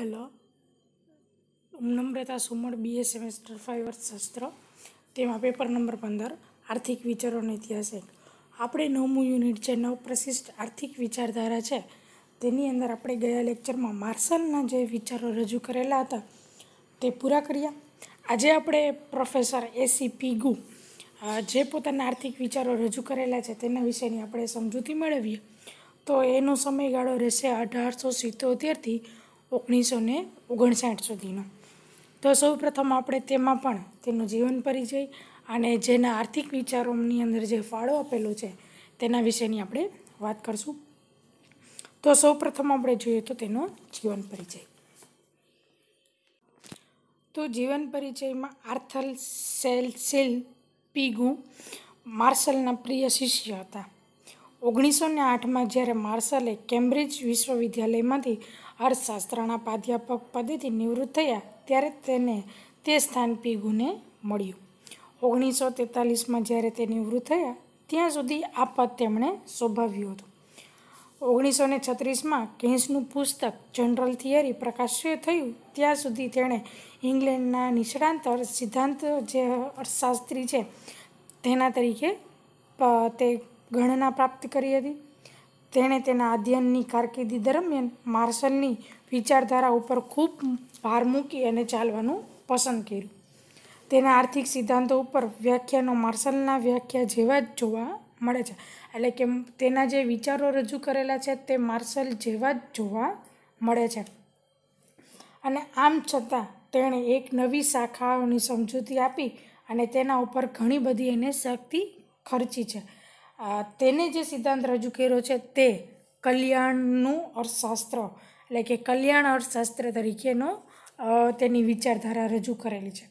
hello Namrata સુમળ BA semester five વર્ષ શસ્ત્ર તેમાં પેપર નંબર પંદર આર્થિક વિચારોનો ઇતિહાસ એક આપણે નવમું યુનિટ જે નવ પ્રશિષ્ટ આર્થિક વિચારધારા છે તેની અંદર આપણે ગયા લેક્ચરમાં માર્શલના જે વિચારો રજૂ કરેલા હતા તે પૂરા કર્યા આજે આપણે પ્રોફેસર એસી પીગુ જે પોતાના આર્થિક વિચારો રજૂ કરેલા છે તેના વિશેની આપણે સમજૂતી મેળવીએ તો એનો સમયગાળો રહેશે અઢારસો સિત્તોતેરથી થી ઓગણીસો ને ઓગણસાઠ સુધીનો તો સૌપ્રથમ આપણે તેમાં પણ તેમનો જીવન પરિચય અને જેના આર્થિક વિચારોની અંદર જે ફાળો આપેલો છે તેના વિશેની આપણે વાત કરશું તો સૌપ્રથમ આપણે જોઈએ તો તેનો જીવન પરિચય તો જીવન પરિચયમાં આર્થલ સેલ સેલ પીગુ માર્શલના પ્રિય શિષ્ય હતા ઓગણીસો ને આઠમાં જ્યારે માર્શલે કેમ્બ્રિજ વિશ્વવિદ્યાલયમાંથી અર્થશાસ્ત્રના પ્રાધ્યાપક પદેથી નિવૃત્ત થયા ત્યારે તેને તે સ્થાન પીગુને મળ્યું ઓગણીસો તેતાલીસમાં જ્યારે તે નિવૃત્ત થયા ત્યાં સુધી આ પદ તેમણે શોભાવ્યું હતું ઓગણીસો ને છત્રીસમાં કેન્સનું પુસ્તક જનરલ થિયરી પ્રકાશ્ય થયું ત્યાં સુધી તેણે ઇંગ્લેન્ડના નિષ્ણાંત સિદ્ધાંત જે અર્થશાસ્ત્રી છે તેના તરીકે તે ગણના પ્રાપ્ત કરી હતી તેણે તેના અધ્યયનની કારકિર્દી દરમિયાન માર્શલની વિચારધારા ઉપર ખૂબ ભાર મૂકી અને ચાલવાનું પસંદ કર્યું તેના આર્થિક સિદ્ધાંતો ઉપર વ્યાખ્યાનો માર્શલના વ્યાખ્યા જેવા જ જોવા મળે છે એટલે કે તેના જે વિચારો રજૂ કરેલા છે તે માર્શલ જેવા જ જોવા મળે છે અને આમ છતાં તેણે એક નવી શાખાઓની સમજૂતી આપી અને તેના ઉપર ઘણી બધી એને શક્તિ ખર્ચી છે તેને જે સિદ્ધાંત રજૂ કર્યો છે તે કલ્યાણનું અર્થશાસ્ત્ર એટલે કે કલ્યાણ અર્થશાસ્ત્ર તરીકેનો તેની વિચારધારા રજૂ કરેલી છે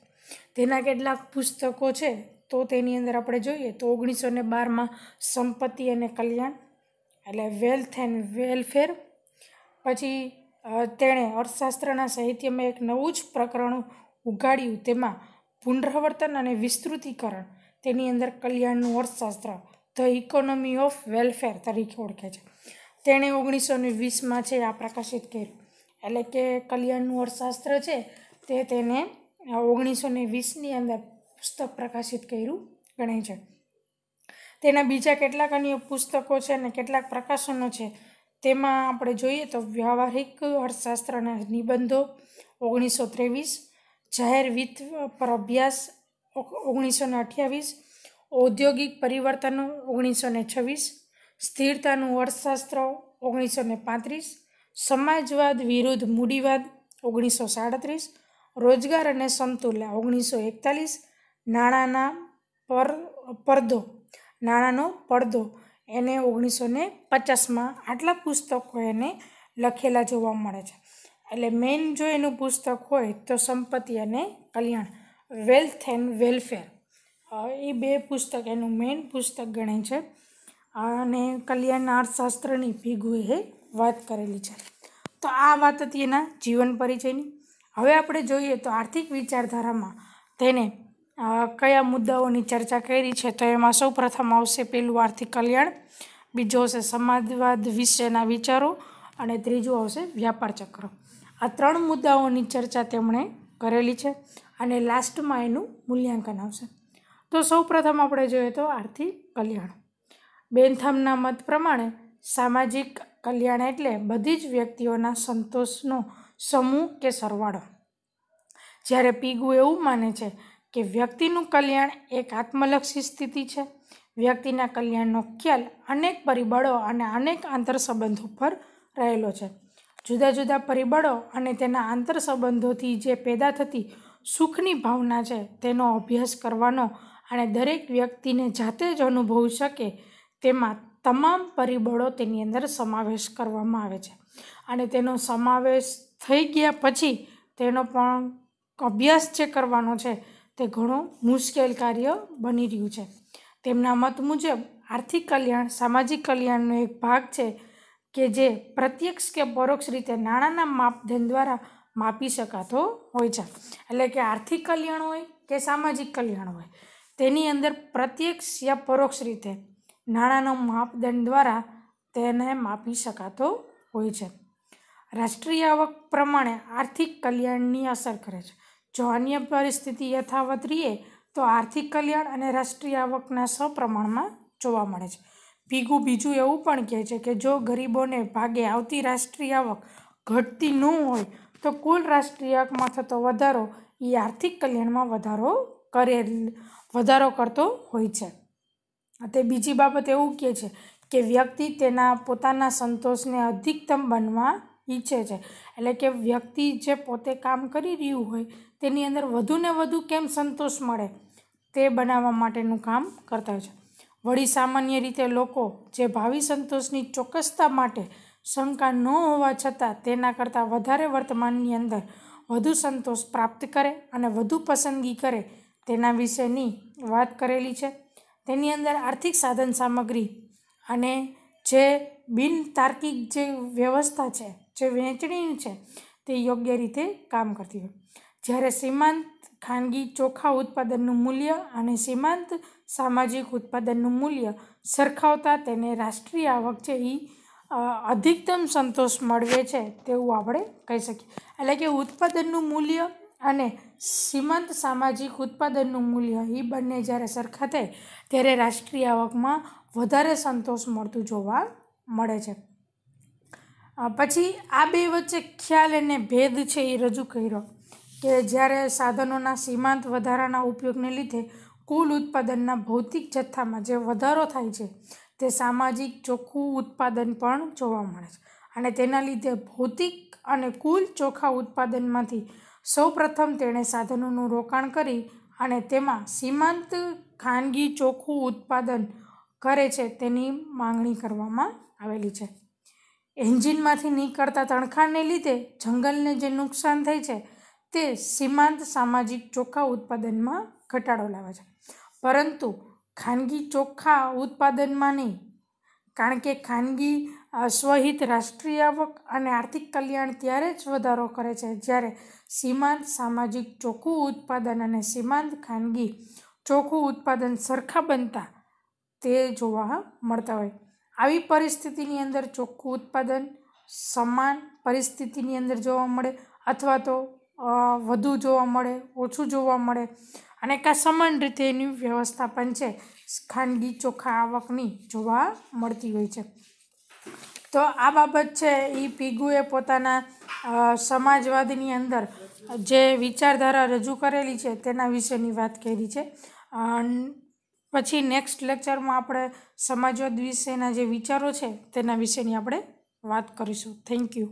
તેના કેટલાક પુસ્તકો છે તો તેની અંદર આપણે જોઈએ તો ઓગણીસો ને બારમાં સંપત્તિ અને કલ્યાણ એટલે વેલ્થ એન્ડ વેલફેર પછી તેણે અર્થશાસ્ત્રના સાહિત્યમાં એક નવું જ પ્રકરણ ઉગાડ્યું તેમાં પુનરાવર્તન અને વિસ્તૃતિકરણ તેની અંદર કલ્યાણનું અર્થશાસ્ત્ર ધ ઇકોનોમી ઓફ વેલફેર તરીકે ઓળખે છે તેણે ઓગણીસો ને વીસમાં છે આ પ્રકાશિત કર્યું એટલે કે કલ્યાણનું અર્થશાસ્ત્ર છે તે તેને ઓગણીસો ને વીસની અંદર પુસ્તક પ્રકાશિત કર્યું ગણાય છે તેના બીજા કેટલાક અન્ય પુસ્તકો છે અને કેટલાક પ્રકાશનો છે તેમાં આપણે જોઈએ તો વ્યવહારિક અર્થશાસ્ત્રના નિબંધો ઓગણીસો ત્રેવીસ જાહેર વિત્ત પર અભ્યાસ ઓગણીસો ને અઠ્યાવીસ ઔદ્યોગિક પરિવર્તનો ઓગણીસો ને છવ્વીસ સ્થિરતાનું અર્થશાસ્ત્ર ઓગણીસો ને પાંત્રીસ સમાજવાદ વિરુદ્ધ મૂડીવાદ ઓગણીસો સાડત્રીસ રોજગાર અને સમતુલા ઓગણીસો એકતાલીસ નાણાંના પર પડદો નાણાંનો પડદો એને ઓગણીસો ને પચાસમાં આટલા પુસ્તકો એને લખેલા જોવા મળે છે એટલે મેઇન જો એનું પુસ્તક હોય તો સંપત્તિ અને કલ્યાણ વેલ્થ એન્ડ વેલફેર એ બે પુસ્તક એનું મેઇન પુસ્તક ગણે છે અને કલ્યાણ અર્થશાસ્ત્રની ભીગુએ વાત કરેલી છે તો આ વાત હતી એના જીવન પરિચયની હવે આપણે જોઈએ તો આર્થિક વિચારધારામાં તેને કયા મુદ્દાઓની ચર્ચા કરી છે તો એમાં સૌ પ્રથમ આવશે પહેલું આર્થિક કલ્યાણ બીજું હશે સમાજવાદ વિશેના વિચારો અને ત્રીજું આવશે વ્યાપાર ચક્ર આ ત્રણ મુદ્દાઓની ચર્ચા તેમણે કરેલી છે અને લાસ્ટમાં એનું મૂલ્યાંકન આવશે તો સૌપ્રથમ આપણે જોઈએ તો આર્થિક કલ્યાણ બેનથમના મત પ્રમાણે સામાજિક કલ્યાણ એટલે બધી જ વ્યક્તિઓના સંતોષનો સમૂહ કે સરવાળો જ્યારે પીગુ એવું માને છે કે વ્યક્તિનું કલ્યાણ એક આત્મલક્ષી સ્થિતિ છે વ્યક્તિના કલ્યાણનો ખ્યાલ અનેક પરિબળો અને અનેક આંતરસંબંધો પર રહેલો છે જુદા જુદા પરિબળો અને તેના આંતરસંબંધોથી જે પેદા થતી સુખની ભાવના છે તેનો અભ્યાસ કરવાનો અને દરેક વ્યક્તિને જાતે જ અનુભવી શકે તેમાં તમામ પરિબળો તેની અંદર સમાવેશ કરવામાં આવે છે અને તેનો સમાવેશ થઈ ગયા પછી તેનો પણ અભ્યાસ જે કરવાનો છે તે ઘણો મુશ્કેલ કાર્ય બની રહ્યું છે તેમના મત મુજબ આર્થિક કલ્યાણ સામાજિક કલ્યાણનો એક ભાગ છે કે જે પ્રત્યક્ષ કે પરોક્ષ રીતે નાણાંના માપદંડ દ્વારા માપી શકાતો હોય છે એટલે કે આર્થિક કલ્યાણ હોય કે સામાજિક કલ્યાણ હોય તેની અંદર પ્રત્યક્ષ યા પરોક્ષ રીતે નાણાંનો માપદંડ દ્વારા તેને માપી શકાતો હોય છે રાષ્ટ્રીય આવક પ્રમાણે આર્થિક કલ્યાણની અસર કરે છે જો અન્ય પરિસ્થિતિ યથાવત રહીએ તો આર્થિક કલ્યાણ અને રાષ્ટ્રીય આવકના સપ્રમાણમાં જોવા મળે છે પીગુ બીજું એવું પણ કહે છે કે જો ગરીબોને ભાગે આવતી રાષ્ટ્રીય આવક ઘટતી ન હોય તો કુલ રાષ્ટ્રીય આવકમાં થતો વધારો એ આર્થિક કલ્યાણમાં વધારો કરે વધારો કરતો હોય છે તે બીજી બાબત એવું કહે છે કે વ્યક્તિ તેના પોતાના સંતોષને અધિકતમ બનવા ઈચ્છે છે એટલે કે વ્યક્તિ જે પોતે કામ કરી રહ્યું હોય તેની અંદર વધુને વધુ કેમ સંતોષ મળે તે બનાવવા માટેનું કામ કરતા હોય છે વળી સામાન્ય રીતે લોકો જે ભાવિ સંતોષની ચોક્કસતા માટે શંકા ન હોવા છતાં તેના કરતાં વધારે વર્તમાનની અંદર વધુ સંતોષ પ્રાપ્ત કરે અને વધુ પસંદગી કરે તેના વિશેની વાત કરેલી છે તેની અંદર આર્થિક સાધન સામગ્રી અને જે બિનતાર્કિક જે વ્યવસ્થા છે જે વહેંચણી છે તે યોગ્ય રીતે કામ કરતી હોય જ્યારે સીમાંત ખાનગી ચોખા ઉત્પાદનનું મૂલ્ય અને સીમાંત સામાજિક ઉત્પાદનનું મૂલ્ય સરખાવતા તેને રાષ્ટ્રીય આવક છે એ અધિકતમ સંતોષ મળવે છે તેવું આપણે કહી શકીએ એટલે કે ઉત્પાદનનું મૂલ્ય અને સીમાંત સામાજિક ઉત્પાદનનું મૂલ્ય એ બંને જ્યારે સરખા થાય ત્યારે રાષ્ટ્રીય આવકમાં વધારે સંતોષ મળતું જોવા મળે છે પછી આ બે વચ્ચે ખ્યાલ અને ભેદ છે એ રજૂ કર્યો કે જ્યારે સાધનોના સીમાંત વધારાના ઉપયોગને લીધે કુલ ઉત્પાદનના ભૌતિક જથ્થામાં જે વધારો થાય છે તે સામાજિક ચોખ્ખું ઉત્પાદન પણ જોવા મળે છે અને તેના લીધે ભૌતિક અને કુલ ચોખ્ખા ઉત્પાદનમાંથી સૌપ્રથમ તેણે સાધનોનું રોકાણ કરી અને તેમાં સીમાંત ખાનગી ચોખ્ખું ઉત્પાદન કરે છે તેની માંગણી કરવામાં આવેલી છે એન્જિનમાંથી નીકળતા તણખાને લીધે જંગલને જે નુકસાન થઈ છે તે સીમાંત સામાજિક ચોખ્ખા ઉત્પાદનમાં ઘટાડો લાવે છે પરંતુ ખાનગી ચોખ્ખા ઉત્પાદનમાં નહીં કારણ કે ખાનગી સ્વહિત રાષ્ટ્રીય આવક અને આર્થિક કલ્યાણ ત્યારે જ વધારો કરે છે જ્યારે સીમાંત સામાજિક ચોખ્ખું ઉત્પાદન અને સીમાંત ખાનગી ચોખ્ખું ઉત્પાદન સરખા બનતા તે જોવા મળતા હોય આવી પરિસ્થિતિની અંદર ચોખ્ખું ઉત્પાદન સમાન પરિસ્થિતિની અંદર જોવા મળે અથવા તો વધુ જોવા મળે ઓછું જોવા મળે અને કાં સમાન રીતે એની વ્યવસ્થાપન છે ખાનગી ચોખ્ખા આવકની જોવા મળતી હોય છે તો આ બાબત છે એ પીગુએ પોતાના સમાજવાદની અંદર જે વિચારધારા રજૂ કરેલી છે તેના વિશેની વાત કરી છે પછી નેક્સ્ટ લેક્ચરમાં આપણે સમાજવાદ વિશેના જે વિચારો છે તેના વિશેની આપણે વાત કરીશું થેન્ક યુ